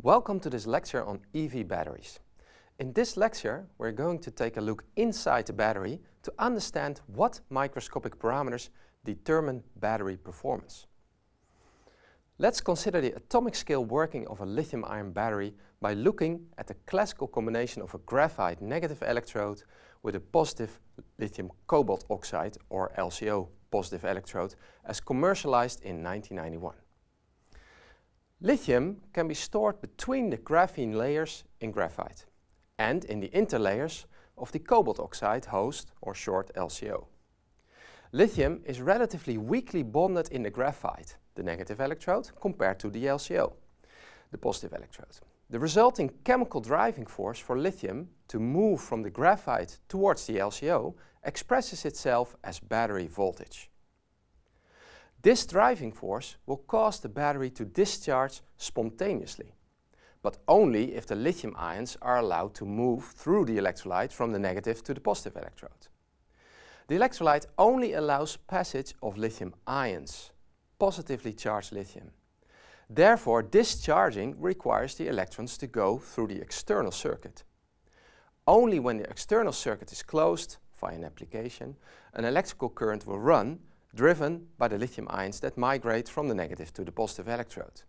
Welcome to this lecture on EV batteries. In this lecture, we're going to take a look inside the battery to understand what microscopic parameters determine battery performance. Let's consider the atomic scale working of a lithium-ion battery by looking at the classical combination of a graphite negative electrode with a positive lithium cobalt oxide, or LCO, positive electrode, as commercialized in 1991. Lithium can be stored between the graphene layers in graphite and in the interlayers of the cobalt oxide host, or short LCO. Lithium is relatively weakly bonded in the graphite, the negative electrode, compared to the LCO, the positive electrode. The resulting chemical driving force for lithium to move from the graphite towards the LCO expresses itself as battery voltage. This driving force will cause the battery to discharge spontaneously, but only if the lithium ions are allowed to move through the electrolyte from the negative to the positive electrode. The electrolyte only allows passage of lithium ions, positively charged lithium. Therefore, discharging requires the electrons to go through the external circuit. Only when the external circuit is closed, via an application, an electrical current will run driven by the lithium ions that migrate from the negative to the positive electrode.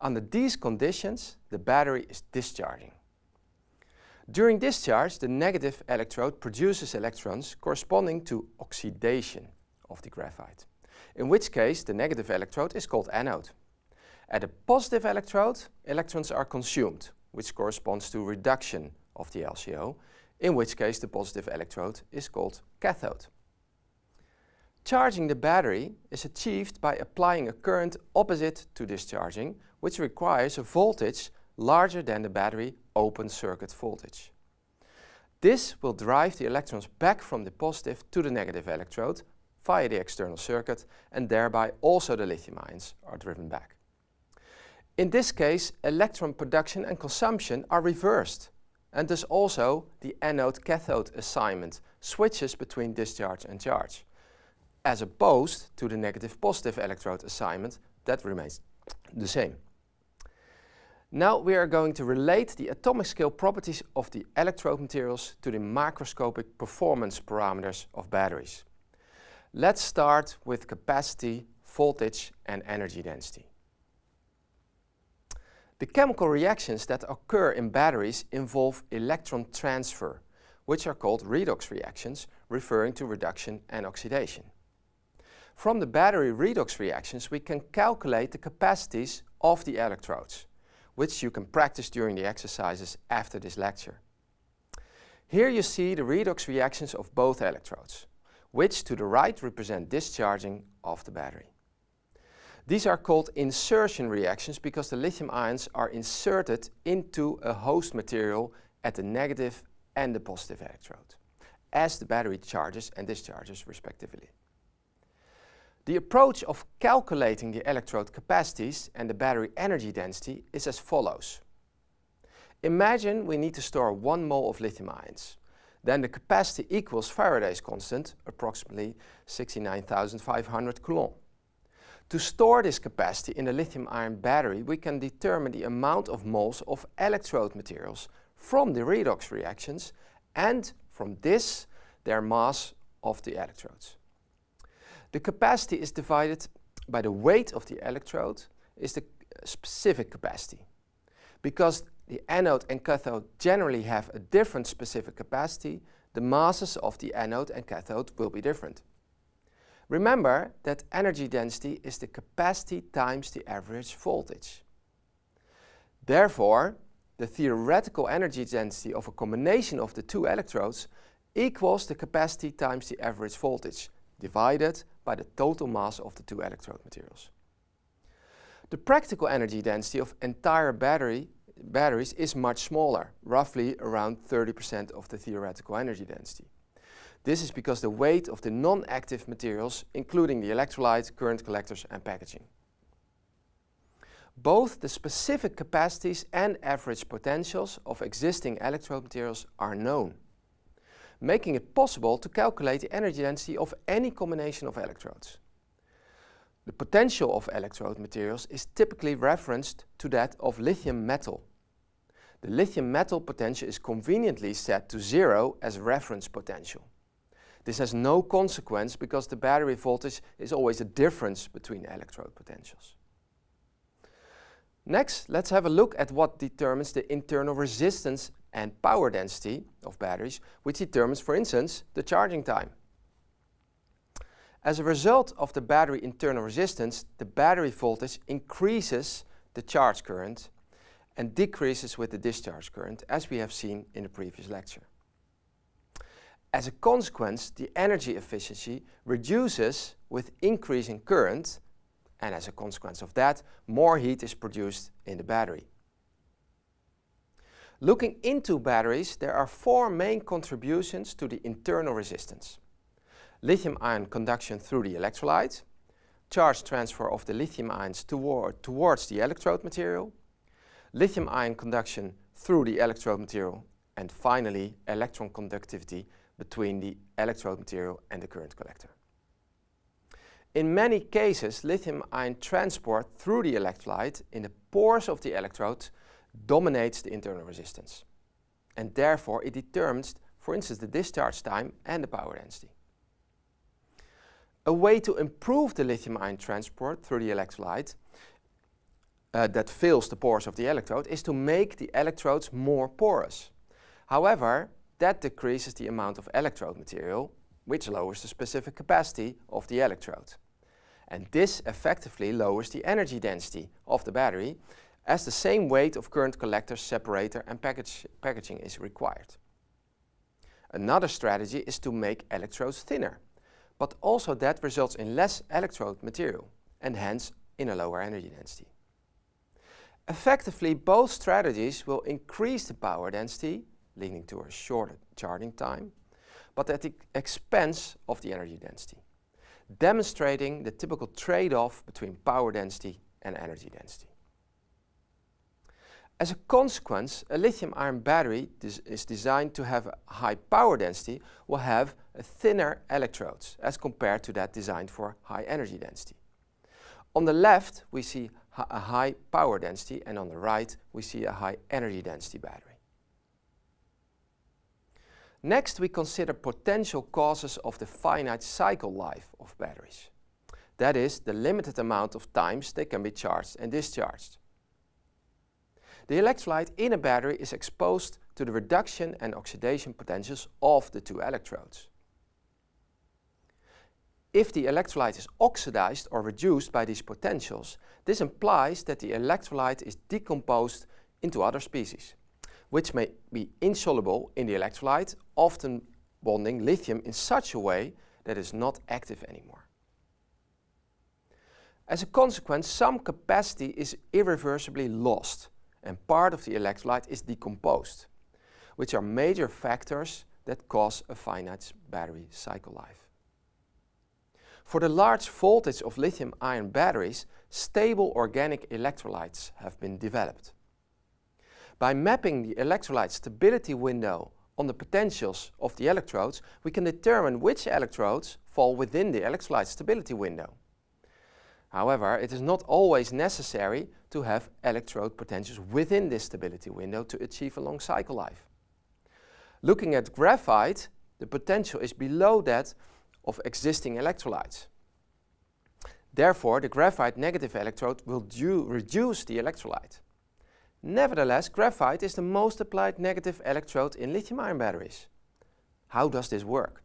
Under these conditions, the battery is discharging. During discharge, the negative electrode produces electrons corresponding to oxidation of the graphite, in which case the negative electrode is called anode. At the positive electrode, electrons are consumed, which corresponds to reduction of the LCO, in which case the positive electrode is called cathode. Charging the battery is achieved by applying a current opposite to discharging, which requires a voltage larger than the battery open circuit voltage. This will drive the electrons back from the positive to the negative electrode via the external circuit and thereby also the lithium ions are driven back. In this case, electron production and consumption are reversed and thus also the anode-cathode assignment switches between discharge and charge as opposed to the negative positive electrode assignment that remains the same. Now we are going to relate the atomic scale properties of the electrode materials to the macroscopic performance parameters of batteries. Let's start with capacity, voltage and energy density. The chemical reactions that occur in batteries involve electron transfer, which are called redox reactions, referring to reduction and oxidation. From the battery redox reactions, we can calculate the capacities of the electrodes, which you can practice during the exercises after this lecture. Here you see the redox reactions of both electrodes, which to the right represent discharging of the battery. These are called insertion reactions because the lithium ions are inserted into a host material at the negative and the positive electrode, as the battery charges and discharges respectively. The approach of calculating the electrode capacities and the battery energy density is as follows. Imagine we need to store 1 mole of lithium ions. Then the capacity equals Faraday's constant, approximately 69,500 coulomb. To store this capacity in a lithium-ion battery, we can determine the amount of moles of electrode materials from the redox reactions and from this, their mass of the electrodes. The capacity is divided by the weight of the electrode is the specific capacity. Because the anode and cathode generally have a different specific capacity, the masses of the anode and cathode will be different. Remember that energy density is the capacity times the average voltage. Therefore, the theoretical energy density of a combination of the two electrodes equals the capacity times the average voltage, divided by the total mass of the two electrode materials. The practical energy density of entire battery, batteries is much smaller, roughly around 30% of the theoretical energy density. This is because the weight of the non-active materials, including the electrolyte, current collectors and packaging. Both the specific capacities and average potentials of existing electrode materials are known making it possible to calculate the energy density of any combination of electrodes. The potential of electrode materials is typically referenced to that of lithium metal. The lithium metal potential is conveniently set to zero as reference potential. This has no consequence because the battery voltage is always a difference between electrode potentials. Next, let's have a look at what determines the internal resistance and power density of batteries, which determines, for instance, the charging time. As a result of the battery internal resistance, the battery voltage increases the charge current and decreases with the discharge current, as we have seen in the previous lecture. As a consequence, the energy efficiency reduces with increasing current, and as a consequence of that, more heat is produced in the battery. Looking into batteries, there are four main contributions to the internal resistance. Lithium-ion conduction through the electrolyte, charge transfer of the lithium ions toward, towards the electrode material, lithium-ion conduction through the electrode material, and finally electron conductivity between the electrode material and the current collector. In many cases, lithium ion transport through the electrolyte in the pores of the electrode dominates the internal resistance. And therefore, it determines, for instance, the discharge time and the power density. A way to improve the lithium ion transport through the electrolyte uh, that fills the pores of the electrode is to make the electrodes more porous. However, that decreases the amount of electrode material, which lowers the specific capacity of the electrode. And this effectively lowers the energy density of the battery as the same weight of current collector, separator and package, packaging is required. Another strategy is to make electrodes thinner, but also that results in less electrode material and hence in a lower energy density. Effectively, both strategies will increase the power density, leading to a shorter charging time, but at the expense of the energy density, demonstrating the typical trade-off between power density and energy density. As a consequence, a lithium-ion battery is designed to have a high power density will have thinner electrodes as compared to that designed for high energy density. On the left, we see a high power density and on the right, we see a high energy density battery. Next, we consider potential causes of the finite cycle life of batteries. That is, the limited amount of times they can be charged and discharged. The electrolyte in a battery is exposed to the reduction and oxidation potentials of the two electrodes. If the electrolyte is oxidized or reduced by these potentials, this implies that the electrolyte is decomposed into other species, which may be insoluble in the electrolyte, often bonding lithium in such a way that is not active anymore. As a consequence, some capacity is irreversibly lost, and part of the electrolyte is decomposed, which are major factors that cause a finite battery cycle life. For the large voltage of lithium-ion batteries, stable organic electrolytes have been developed. By mapping the electrolyte stability window on the potentials of the electrodes, we can determine which electrodes fall within the electrolyte stability window. However, it is not always necessary to have electrode potentials within this stability window to achieve a long cycle life. Looking at graphite, the potential is below that of existing electrolytes. Therefore, the graphite negative electrode will reduce the electrolyte. Nevertheless, graphite is the most applied negative electrode in lithium-ion batteries. How does this work?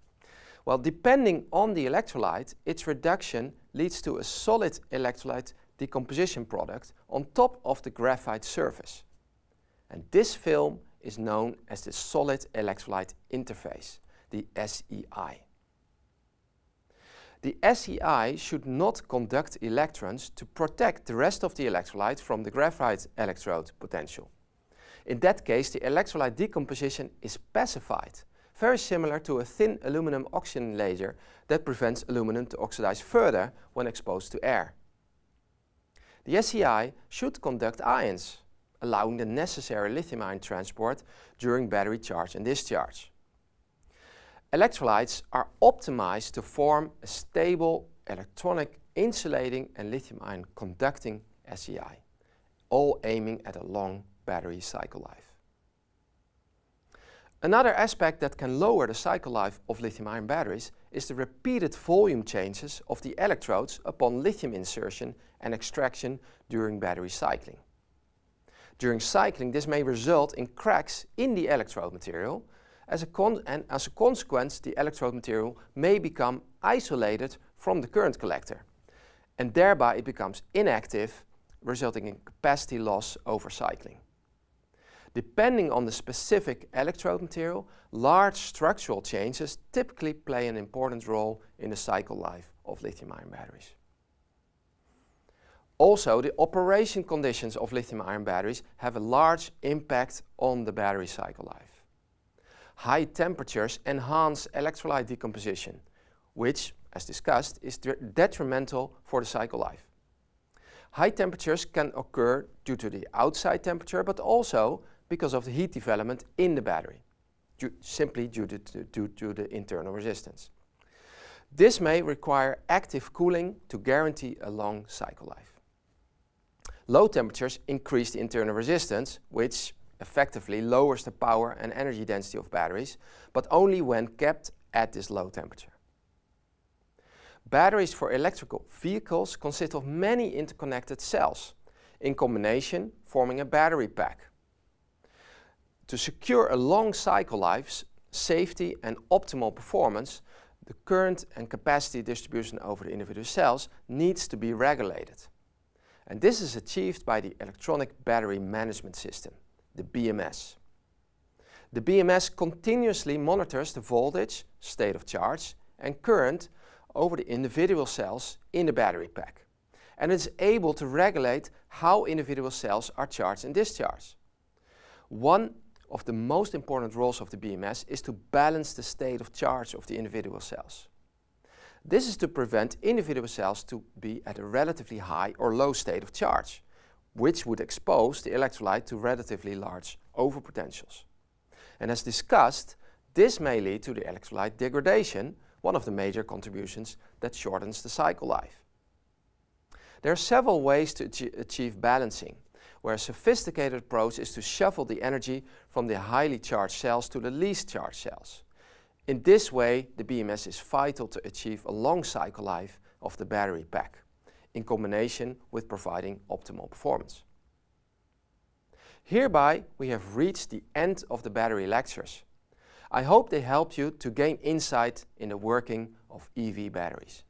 Well, depending on the electrolyte, its reduction leads to a solid electrolyte decomposition product on top of the graphite surface. And this film is known as the solid electrolyte interface, the SEI. The SEI should not conduct electrons to protect the rest of the electrolyte from the graphite electrode potential. In that case, the electrolyte decomposition is pacified very similar to a thin aluminum oxygen layer that prevents aluminum to oxidize further when exposed to air. The SEI should conduct ions, allowing the necessary lithium ion transport during battery charge and discharge. Electrolytes are optimized to form a stable electronic insulating and lithium ion conducting SEI, all aiming at a long battery cycle life. Another aspect that can lower the cycle life of lithium-ion batteries is the repeated volume changes of the electrodes upon lithium insertion and extraction during battery cycling. During cycling, this may result in cracks in the electrode material, as and as a consequence, the electrode material may become isolated from the current collector, and thereby it becomes inactive, resulting in capacity loss over cycling. Depending on the specific electrode material, large structural changes typically play an important role in the cycle life of lithium-ion batteries. Also, the operation conditions of lithium-ion batteries have a large impact on the battery cycle life. High temperatures enhance electrolyte decomposition, which, as discussed, is detrimental for the cycle life. High temperatures can occur due to the outside temperature, but also because of the heat development in the battery, simply due to, due to the internal resistance. This may require active cooling to guarantee a long cycle life. Low temperatures increase the internal resistance, which effectively lowers the power and energy density of batteries, but only when kept at this low temperature. Batteries for electrical vehicles consist of many interconnected cells, in combination forming a battery pack. To secure a long cycle life, safety and optimal performance, the current and capacity distribution over the individual cells needs to be regulated. And this is achieved by the Electronic Battery Management System, the BMS. The BMS continuously monitors the voltage, state of charge and current over the individual cells in the battery pack and is able to regulate how individual cells are charged and discharged. One of the most important roles of the BMS is to balance the state of charge of the individual cells. This is to prevent individual cells to be at a relatively high or low state of charge, which would expose the electrolyte to relatively large overpotentials. And as discussed, this may lead to the electrolyte degradation, one of the major contributions that shortens the cycle life. There are several ways to achieve balancing, where a sophisticated approach is to shuffle the energy from the highly charged cells to the least charged cells. In this way, the BMS is vital to achieve a long cycle life of the battery pack, in combination with providing optimal performance. Hereby, we have reached the end of the battery lectures. I hope they helped you to gain insight in the working of EV batteries.